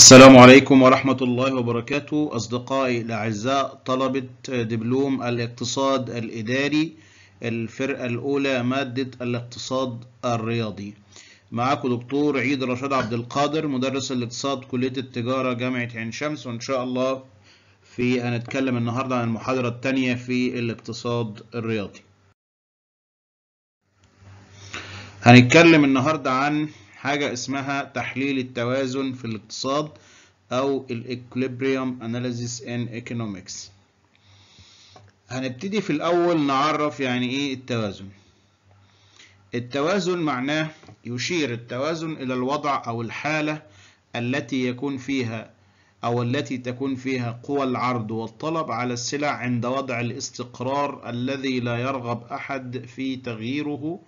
السلام عليكم ورحمة الله وبركاته أصدقائي الأعزاء طلبة دبلوم الاقتصاد الإداري الفرقة الأولى مادة الاقتصاد الرياضي معاكم دكتور عيد رشاد عبد القادر مدرس الاقتصاد كلية التجارة جامعة عين شمس وإن شاء الله في هنتكلم النهاردة عن المحاضرة الثانية في الاقتصاد الرياضي هنتكلم النهاردة عن حاجة اسمها تحليل التوازن في الاقتصاد أو الإكليبريوم أناليزيس إن إيكونومكس هنبتدي في الأول نعرف يعني إيه التوازن التوازن معناه يشير التوازن إلى الوضع أو الحالة التي يكون فيها أو التي تكون فيها قوى العرض والطلب على السلع عند وضع الاستقرار الذي لا يرغب أحد في تغييره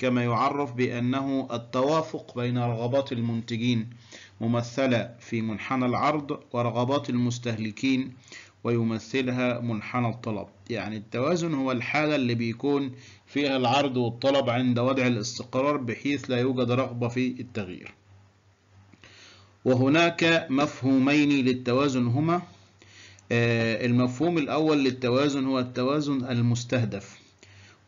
كما يعرف بأنه التوافق بين رغبات المنتجين ممثلة في منحنى العرض ورغبات المستهلكين ويمثلها منحنى الطلب يعني التوازن هو الحالة اللي بيكون فيها العرض والطلب عند وضع الاستقرار بحيث لا يوجد رغبة في التغيير وهناك مفهومين للتوازن هما آه، المفهوم الأول للتوازن هو التوازن المستهدف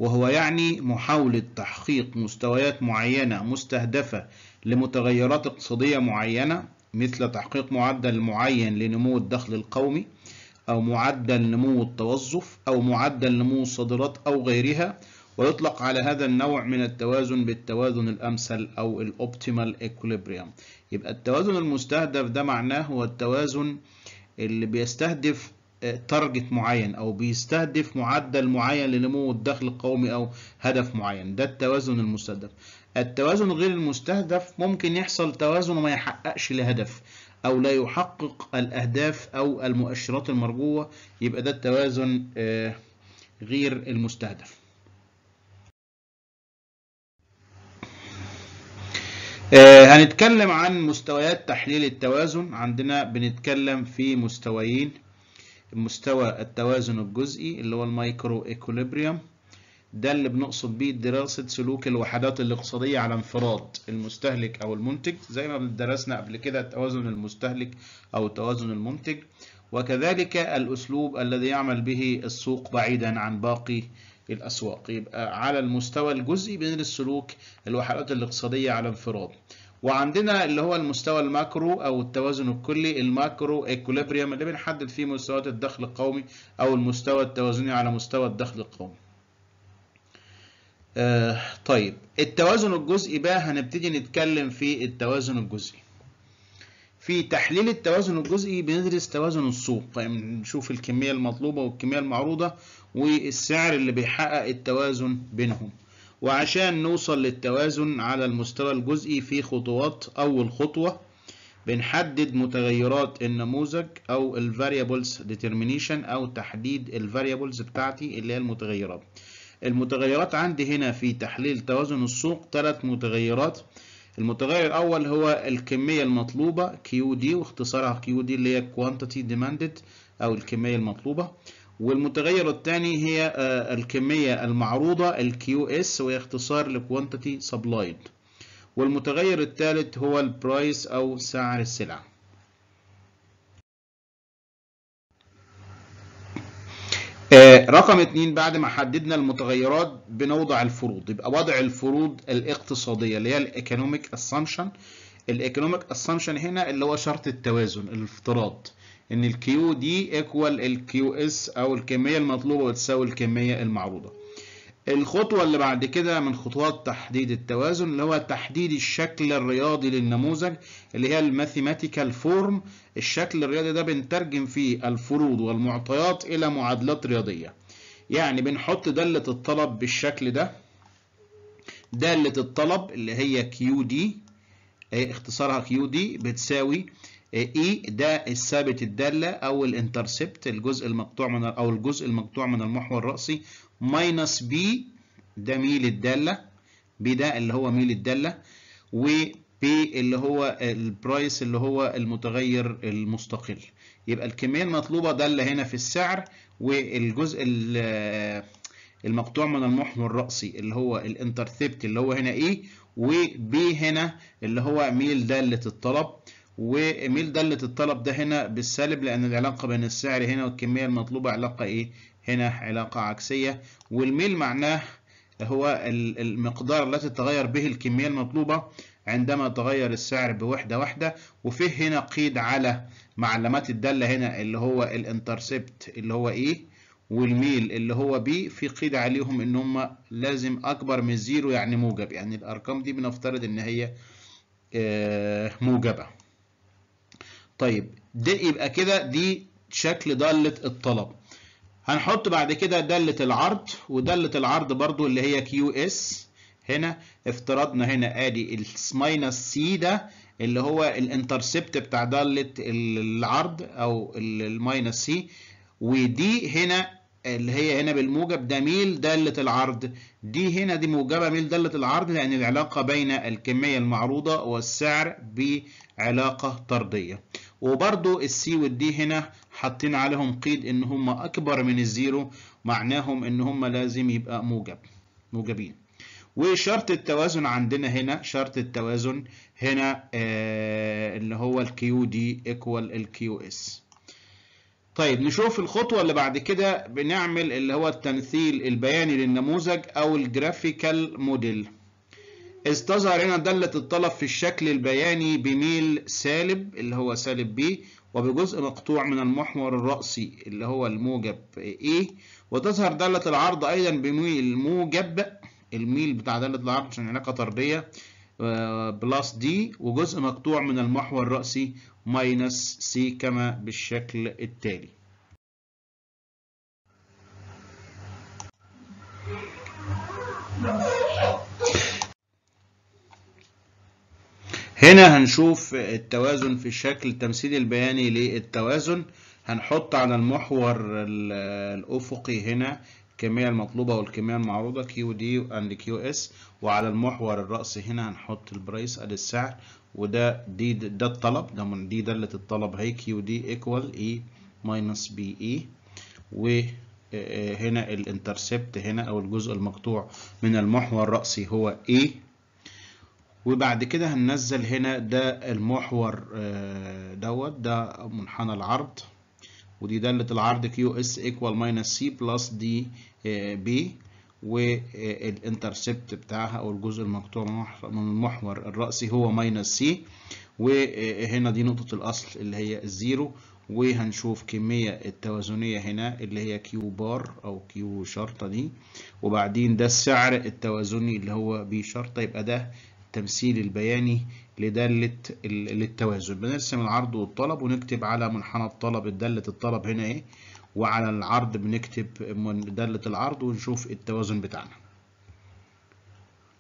وهو يعني محاولة تحقيق مستويات معينة مستهدفة لمتغيرات اقتصادية معينة مثل تحقيق معدل معين لنمو الدخل القومي أو معدل نمو التوظف أو معدل نمو الصادرات أو غيرها ويطلق على هذا النوع من التوازن بالتوازن الأمثل أو الأوبتيمال إيكوليبريم يبقى التوازن المستهدف ده معناه هو التوازن اللي بيستهدف تارجت معين او بيستهدف معدل معين لنمو الدخل القومي او هدف معين ده التوازن المستهدف التوازن غير المستهدف ممكن يحصل توازن وما يحققش لهدف او لا يحقق الاهداف او المؤشرات المرجوه يبقى ده التوازن آه، غير المستهدف آه، هنتكلم عن مستويات تحليل التوازن عندنا بنتكلم في مستويين مستوى التوازن الجزئي اللي هو المايكرو ايكوليبريوم ده اللي بنقصد بيه دراسة سلوك الوحدات الاقتصادية على انفراد المستهلك أو المنتج زي ما درسنا قبل كده توازن المستهلك أو توازن المنتج وكذلك الأسلوب الذي يعمل به السوق بعيدا عن باقي الأسواق يبقى على المستوى الجزئي بندرس سلوك الوحدات الاقتصادية على انفراد وعندنا اللي هو المستوى الماكرو او التوازن الكلي الماكرو ايكوليبريم اللي بنحدد فيه مستويات الدخل القومي او المستوى التوازني على مستوى الدخل القومي آه طيب التوازن الجزئي بقى هنبتدي نتكلم في التوازن الجزئي في تحليل التوازن الجزئي بندرس توازن السوق بنشوف طيب الكمية المطلوبة والكمية المعروضة والسعر اللي بيحقق التوازن بينهم وعشان نوصل للتوازن على المستوى الجزئي في خطوات أول خطوة بنحدد متغيرات النموذج أو الـ variables determination أو تحديد الـ variables بتاعتي اللي هي المتغيرات المتغيرات عندي هنا في تحليل توازن السوق ثلاث متغيرات المتغير الأول هو الكمية المطلوبة QD واختصارها QD اللي هي Quantity Demanded أو الكمية المطلوبة والمتغير الثاني هي آه، الكمية المعروضة ال QS وهي اختصار Quantity Supplied والمتغير الثالث هو Price أو سعر السلعة آه، رقم اتنين بعد ما حددنا المتغيرات بنوضع الفروض يبقى وضع الفروض الاقتصادية اللي هي الايكونوميك اسامبشن الايكونوميك اسامبشن هنا اللي هو شرط التوازن الافتراض ان الكيو دي ايكوال الكيو اس او الكميه المطلوبه وتساوي الكميه المعروضه الخطوه اللي بعد كده من خطوات تحديد التوازن اللي هو تحديد الشكل الرياضي للنموذج اللي هي الماثيماتيكال فورم الشكل الرياضي ده بنترجم فيه الفروض والمعطيات الى معادلات رياضيه يعني بنحط داله الطلب بالشكل ده داله الطلب اللي هي كيو إيه، دي اختصارها كيو دي بتساوي اي ده الثابت الداله او الانترسبت الجزء المقطوع من او الجزء المقطوع من المحور الراسي ماينس بي ده ميل الداله بي ده اللي هو ميل الداله و بي اللي هو البرايس اللي هو المتغير المستقل يبقى الكميه المطلوبه داله هنا في السعر والجزء المقطوع من المحور الرأسي اللي هو الانترسبت اللي هو هنا ايه وبي هنا اللي هو ميل دالة الطلب وميل دالة الطلب ده هنا بالسالب لأن العلاقة بين السعر هنا والكمية المطلوبة علاقة إيه؟ هنا علاقة عكسية والميل معناه هو المقدار التي تتغير به الكمية المطلوبة عندما تغير السعر بوحدة واحدة وفيه هنا قيد على معلمات الدالة هنا اللي هو الانترسبت اللي هو إيه؟ والميل اللي هو بي في قيد عليهم إن هم لازم أكبر من زيرو يعني موجب يعني الأرقام دي بنفترض إن هي آه، موجبة طيب ده يبقى كده دي شكل دالة الطلب هنحط بعد كده دالة العرض ودالة العرض برضو اللي هي كيو اس هنا افترضنا هنا ادي الماينس سي ده اللي هو الانترسبت بتاع دالة العرض او الماينس سي ودي هنا اللي هي هنا بالموجب ده ميل دالة العرض دي هنا دي موجبة ميل دالة العرض لأن العلاقة بين الكمية المعروضة والسعر بعلاقة طردية وبرضو السي والدي هنا حاطين عليهم قيد إن هم أكبر من الزيرو معناهم إن هم لازم يبقى موجب موجبين وشرط التوازن عندنا هنا شرط التوازن هنا آه اللي هو الكيو دي ايكوال الكيو اس طيب نشوف الخطوة اللي بعد كده بنعمل اللي هو التمثيل البياني للنموذج أو الجرافيكال موديل إذ تظهر هنا دالة الطلب في الشكل البياني بميل سالب اللي هو سالب B وبجزء مقطوع من المحور الرأسي اللي هو الموجب A وتظهر دالة العرض أيضا بميل موجب الميل بتاع دالة العرض عشان علاقة طردية بلس دي وجزء مقطوع من المحور الرأسي ماينس سي كما بالشكل التالي هنا هنشوف التوازن في الشكل التمثيلي البياني للتوازن هنحط على المحور الأفقي هنا الكمية المطلوبة والكمية المعروضة كيو دي اند كيو اس وعلى المحور الرأسي هنا هنحط البرايس ادي السعر وده دي ده الطلب ده من دي دالة الطلب هي كيو دي ايكوال اي ماينس بي اي وهنا الانترسبت هنا او الجزء المقطوع من المحور الرأسي هو اي e. وبعد كده هننزل هنا ده المحور آه، دوت ده منحنى العرض ودي دالة العرض كيو اس ايكوال ماينس سي بلس دي بيه والانترسبت بتاعها او الجزء المقطوع من المحور الرأسي هو ماينس سي وهنا دي نقطة الأصل اللي هي الزيرو وهنشوف كمية التوازنية هنا اللي هي كيو بار أو كيو شرطة دي وبعدين ده السعر التوازني اللي هو بي شرطة يبقى ده التمثيل البياني لدالة للتوازن بنرسم العرض والطلب ونكتب على منحنى الطلب الدالة الطلب هنا ايه وعلى العرض بنكتب دالة العرض ونشوف التوازن بتاعنا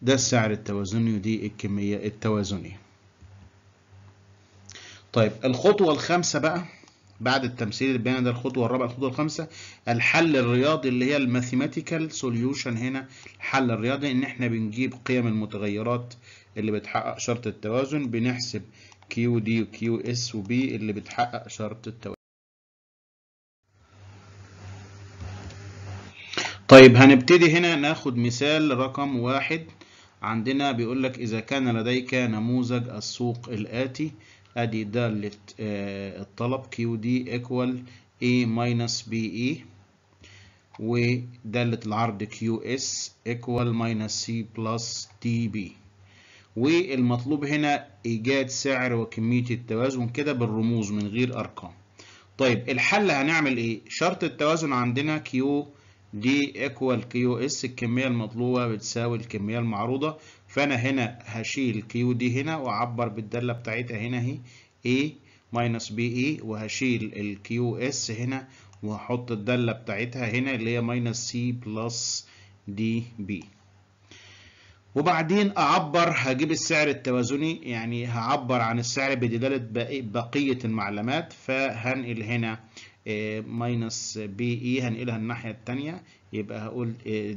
ده السعر التوازني ودي الكمية التوازنية طيب الخطوة الخامسة بقى بعد التمثيل البياني ده الخطوة الرابعة الخطوة الخامسة الحل الرياضي اللي هي الماثيماتيكال سوليوشن هنا الحل الرياضي ان احنا بنجيب قيم المتغيرات اللي بتحقق شرط التوازن بنحسب كيو دي وكيو اس وبي اللي بتحقق شرط التوازن طيب هنبتدي هنا ناخد مثال رقم واحد عندنا بيقول لك إذا كان لديك نموذج السوق الآتي أدي دالة الطلب QD equal A minus BE ودالة العرض QS equal minus C plus DB والمطلوب هنا إيجاد سعر وكمية التوازن كده بالرموز من غير أرقام طيب الحل هنعمل إيه؟ شرط التوازن عندنا Q دي ايكوال كيو اس الكمية المطلوبة بتساوي الكمية المعروضة فأنا هنا هشيل كيو دي هنا وأعبر بالدالة بتاعتها هنا اهي اي ماينس بي اي وهشيل الكيو اس هنا وهحط الدالة بتاعتها هنا اللي هي ماينس سي بلس دي بي وبعدين أعبر هجيب السعر التوازني يعني هعبر عن السعر بدلالة بقية المعلومات فهنقل هنا ماينس بي اي هنقلها الناحية التانية يبقى هقول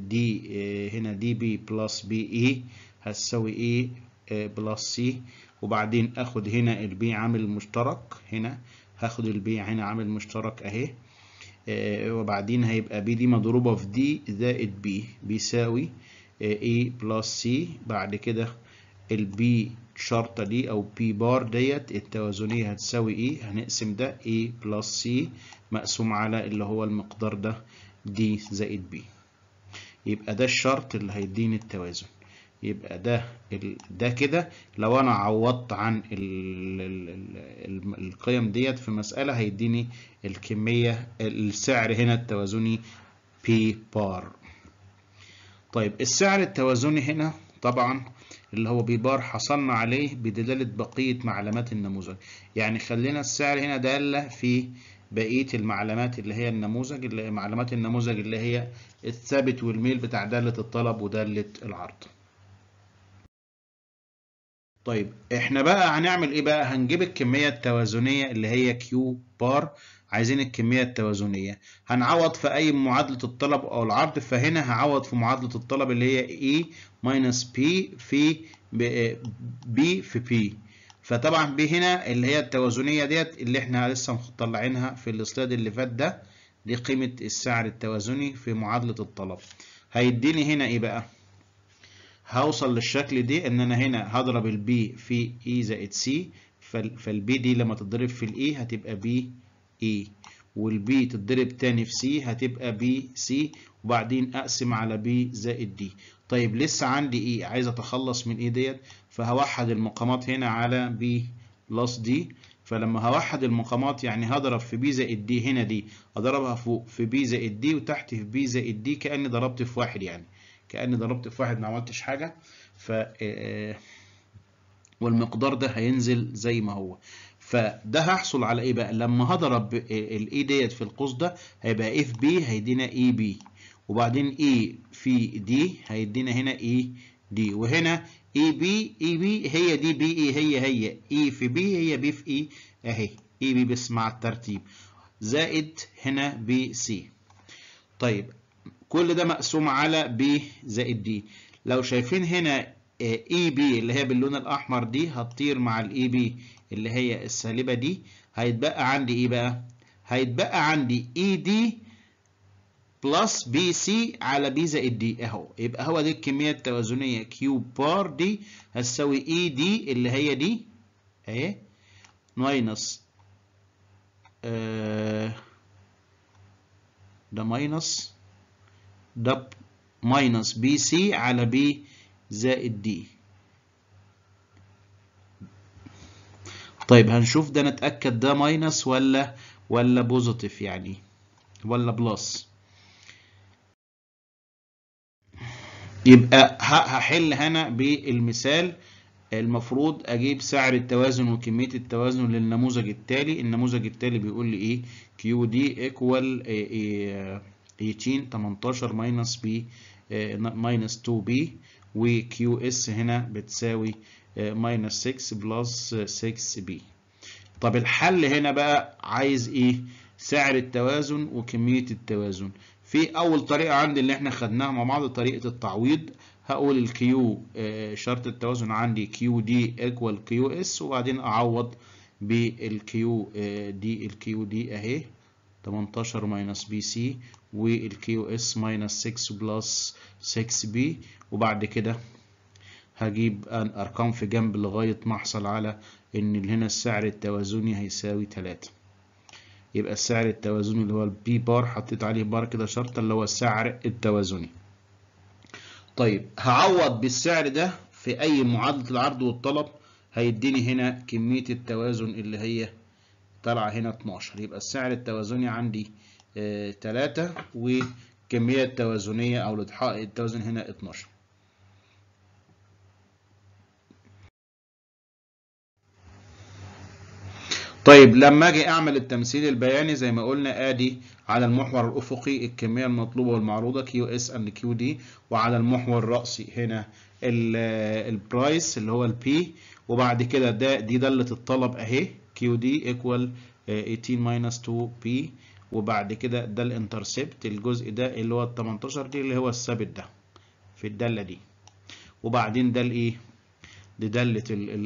دي آه، آه، هنا دي بي بلس بي اي هتساوي اي بلس سي وبعدين اخد هنا البي عامل مشترك هنا هاخد البي هنا عامل مشترك اهي آه، وبعدين هيبقى بي دي مضروبة في دي زائد بي بيساوي اي بلس سي بعد كده البي الشرطة دي أو بي بار ديت التوازنية هتساوي إيه هنقسم ده A بلس C مقسوم على اللي هو المقدار ده D زائد B يبقى ده الشرط اللي هيديني التوازن يبقى ده ده كده لو انا عوضت عن القيم ديت في مسألة هيديني الكمية السعر هنا التوازني بي بار طيب السعر التوازني هنا طبعا اللي هو بيبار حصلنا عليه بدلالة بقية معلومات النموذج يعني خلينا السعر هنا دالة في بقية المعلومات اللي هي النموذج اللي معلومات النموذج اللي هي الثابت والميل بتاع دالة الطلب ودالة العرض طيب احنا بقى هنعمل ايه بقى هنجيب الكمية التوازنية اللي هي كيو بار عايزين الكمية التوازنية هنعوض في أي معادلة الطلب أو العرض فهنا هعوض في معادلة الطلب اللي هي E ماينس P في B في P فطبعا B هنا اللي هي التوازنية ديت اللي احنا لسه مطلعينها في السلايد اللي فات ده دي قيمة السعر التوازني في معادلة الطلب هيديني هنا ايه بقى هوصل للشكل دي ان انا هنا هضرب البي في E زائد C فالبي دي لما تضرب في الاي e هتبقى بي A e. والبي تتضرب تاني في سي هتبقى بي سي وبعدين اقسم على بي زائد دي طيب لسه عندي ايه عايز اتخلص من ايه ديت فهوحد المقامات هنا على بي بلس دي فلما هوحد المقامات يعني هضرب في بي زائد دي هنا دي اضربها فوق في بي زائد دي وتحت في بي زائد دي كاني ضربت في واحد يعني كاني ضربت في واحد ما عملتش حاجه ف آه، آه، والمقدار ده هينزل زي ما هو فده هحصل على ايه بقى لما هضرب الاي e ديت في القوس ده هيبقى اف بي هيدينا اي e بي وبعدين اي e في دي هيدينا هنا اي دي وهنا اي بي اي بي هي دي بي اي هي هي اي في بي هي بي في اي اهي اي بي بس مع الترتيب زائد هنا بي سي طيب كل ده مقسوم على بي زائد دي لو شايفين هنا اي آه، بي اللي هي باللون الاحمر دي هتطير مع الاي بي اللي هي السالبة دي هيتبقى عندي إيه بقى؟ هيتبقى عندي إي دي بلس بي سي على بي زائد دي أهو يبقى هو دي الكمية التوازنية كيو بار دي هتساوي إي e دي اللي هي دي إيه؟ أهي ماينس ده ماينس ده ماينس بي سي على بي زائد دي طيب هنشوف ده نتأكد ده ماينس ولا ولا بوزيتيف يعني ولا بلس يبقى هحل هنا بالمثال المفروض اجيب سعر التوازن وكميه التوازن للنموذج التالي النموذج التالي بيقول لي ايه كيو دي ايكوال 18 18 ماينس بي ماينس 2 بي وكيو اس هنا بتساوي ماينس 6 بلس 6 بي طب الحل هنا بقى عايز ايه سعر التوازن وكميه التوازن في اول طريقه عندي اللي احنا خدناها مع بعض طريقه التعويض هقول الكيو uh, شرط التوازن عندي كيو دي ايكوال كيو اس وبعدين اعوض بالكيو دي الكيو دي اهي 18 ماينس بي سي والكيو اس ماينس 6 بلس 6 بي وبعد كده هجيب ارقام في جنب لغاية ما احصل على ان هنا السعر التوازني هيساوي تلاتة يبقى السعر التوازني اللي هو البي بار حطيت عليه بار كده شرطة اللي هو السعر التوازني طيب هعوض بالسعر ده في اي معادلة العرض والطلب هيديني هنا كمية التوازن اللي هي طالعة هنا 12 يبقى السعر التوازني عندي آه 3 والكمية التوازنية او الإضحاء التوازن هنا 12 طيب لما اجي اعمل التمثيل البياني زي ما قلنا ادي على المحور الافقي الكميه المطلوبه والمعروضه كيو اس اند كيو دي وعلى المحور الراسي هنا البرايس اللي هو البي وبعد كده ده دي داله الطلب اهي كيو دي ايكوال 18 ماينس 2 بي وبعد كده ده الانترسبت الجزء ده اللي هو ال 18 دي اللي هو الثابت ده في الداله دي وبعدين ده الايه لدالة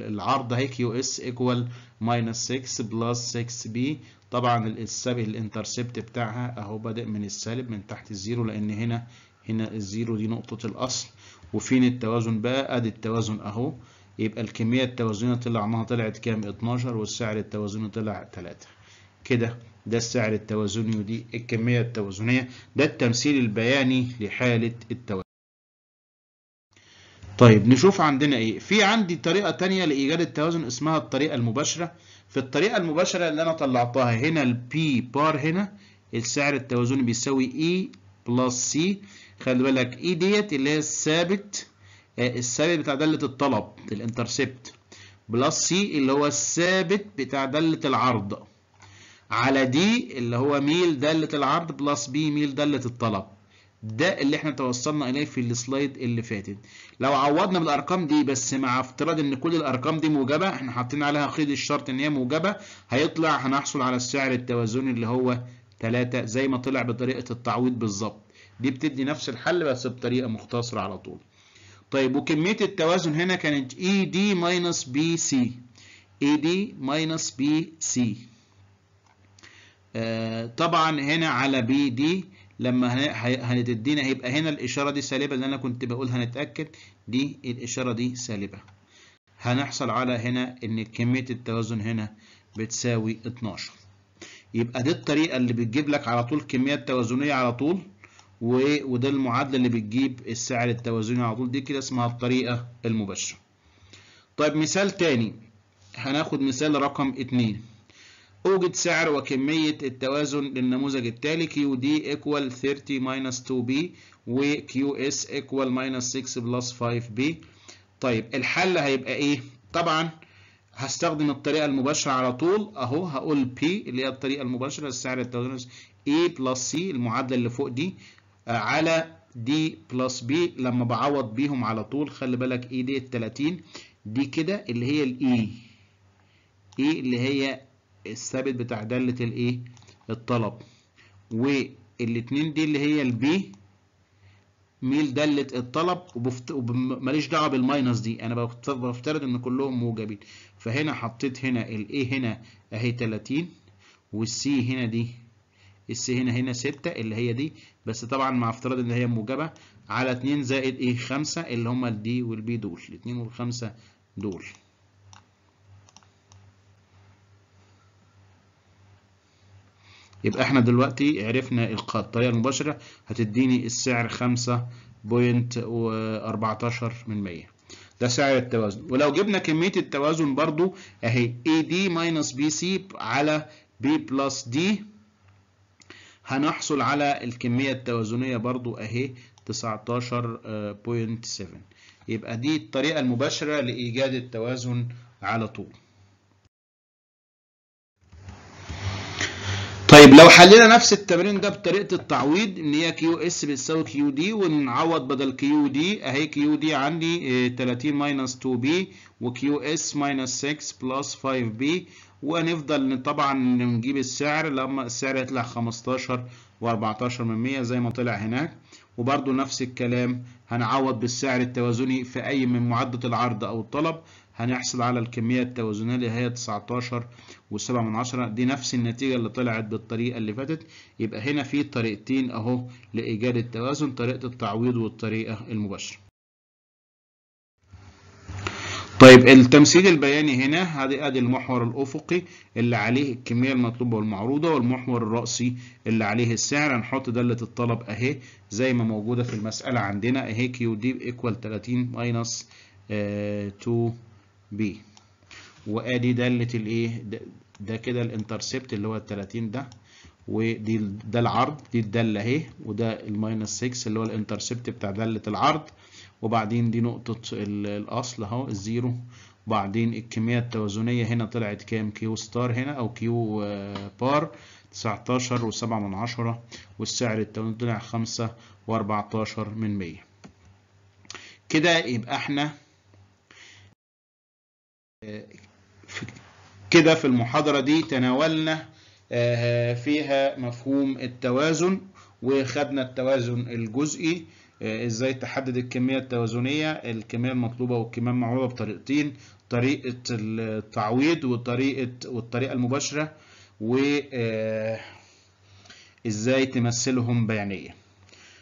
العرض هي كيو اس ايكوال ماينس 6 بلس 6 بي طبعا السابق الانترسبت بتاعها اهو بادئ من السالب من تحت الزيرو لان هنا هنا الزيرو دي نقطة الاصل وفين التوازن بقى ادي التوازن اهو يبقى الكمية التوازنية طلع عنها طلعت كام 12 والسعر التوازني طلع 3 كده ده السعر التوازني ودي الكمية التوازنية ده التمثيل البياني لحالة التوازن طيب نشوف عندنا ايه في عندي طريقة تانية لإيجاد التوازن اسمها الطريقة المباشرة في الطريقة المباشرة اللي أنا طلعتها هنا ال P بار هنا السعر التوازني بيساوي E بلس C خلي بالك E ديت اللي هي الثابت آه، الثابت بتاع دالة الطلب الانترسبت بلس سي اللي هو الثابت بتاع دالة العرض على دي اللي هو ميل دالة العرض بلس بي ميل دالة الطلب ده اللي احنا توصلنا اليه في السلايد اللي فاتت لو عوضنا بالارقام دي بس مع افتراض ان كل الارقام دي موجبه احنا حاطين عليها قيد الشرط ان هي موجبه هيطلع هنحصل على السعر التوازني اللي هو 3 زي ما طلع بطريقه التعويض بالظبط دي بتدي نفس الحل بس بطريقه مختصره على طول طيب وكميه التوازن هنا كانت اي دي ماينس بي سي اي دي ماينس بي سي طبعا هنا على بي دي لما هنتدينا هيبقى هنا الإشارة دي سالبة اللي أنا كنت بقول هنتأكد دي الإشارة دي سالبة هنحصل على هنا إن كمية التوازن هنا بتساوي 12 يبقى دي الطريقة اللي بتجيب لك على طول كمية توازنية على طول وده المعادلة اللي بتجيب السعر التوازني على طول دي كده اسمها الطريقة المباشرة طيب مثال تاني هناخد مثال رقم 2 أوجد سعر وكمية التوازن للنموذج التالي QD equal 30 ماينس 2B و QS equal ماينس 6 plus 5B طيب الحل هيبقى إيه؟ طبعا هستخدم الطريقة المباشرة على طول أهو هقول P اللي هي الطريقة المباشرة السعر التوازن A e plus C المعادلة اللي فوق دي آه، على D plus B لما بعوض بيهم على طول خلي بالك إي دي ال 30 دي كده اللي هي الإي e. e اللي هي الثابت بتاع دالة الايه الطلب والاتنين دي اللي هي البي ميل دالة الطلب وماليش دعوة بالماينس دي انا بفترض ان كلهم موجبين فهنا حطيت هنا الايه هنا اهي 30 والسي هنا دي السي هنا هنا 6 اللي هي دي بس طبعا مع افتراض ان هي موجبه على 2 زائد ايه 5 اللي هم الدي والبي دول 2 وال5 دول يبقى احنا دلوقتي عرفنا الطريقه المباشرة هتديني السعر 5.14 من 100 ده سعر التوازن ولو جبنا كمية التوازن برضو اهي AD بي سي على بي بلس دي هنحصل على الكمية التوازنية برضو اهي 19.7 يبقى دي الطريقة المباشرة لإيجاد التوازن على طول طيب لو طيب. حلينا نفس التمرين ده بطريقه التعويض ان هي كيو اس بتساوي كيو دي ونعوض بدل كيو دي اهي كيو دي عندي 30 آه، ماينس 2 بي وكيو اس ماينس 6 بلس 5 بي وهنفضل طبعا نجيب السعر لما السعر يطلع 15 و14 من 100 زي ما طلع هناك وبرده نفس الكلام هنعوض بالسعر التوازني في اي من معدة العرض او الطلب هنحصل على الكمية التوازنية اللي هي 19 و7 من عشرة دي نفس النتيجة اللي طلعت بالطريقة اللي فاتت يبقى هنا في طريقتين أهو لإيجاد التوازن طريقة التعويض والطريقة المباشرة طيب التمثيل البياني هنا ادي ادي المحور الافقي اللي عليه الكميه المطلوبه والمعروضه والمحور الراسي اللي عليه السعر هنحط داله الطلب اهي زي ما موجوده في المساله عندنا اهي كيو دي ايكوال 30 ماينس 2 بي وادي داله الايه ده كده الانترسبت اللي هو ال 30 ده ودي ده العرض دي الداله اهي وده الماينس 6 اللي هو الانترسبت بتاع داله العرض وبعدين دي نقطه الاصل اهو الزيرو وبعدين الكميه التوازنيه هنا طلعت كام كيو ستار هنا او كيو آه، بار 19 و7 من عشرة والسعر التوازن طلع 5 و14 من 100 كده يبقى احنا كده في المحاضرة دي تناولنا آه، فيها مفهوم التوازن وخدنا التوازن الجزئي آه، ازاي تحدد الكمية التوازنية الكمية المطلوبة والكمية المعروضة بطريقتين طريقة التعويض وطريقة والطريقة المباشرة وازاي آه، تمثلهم بيانيا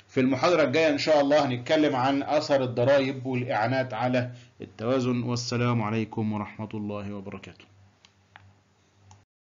في المحاضرة الجاية إن شاء الله هنتكلم عن أثر الضرائب والإعانات على التوازن والسلام عليكم ورحمة الله وبركاته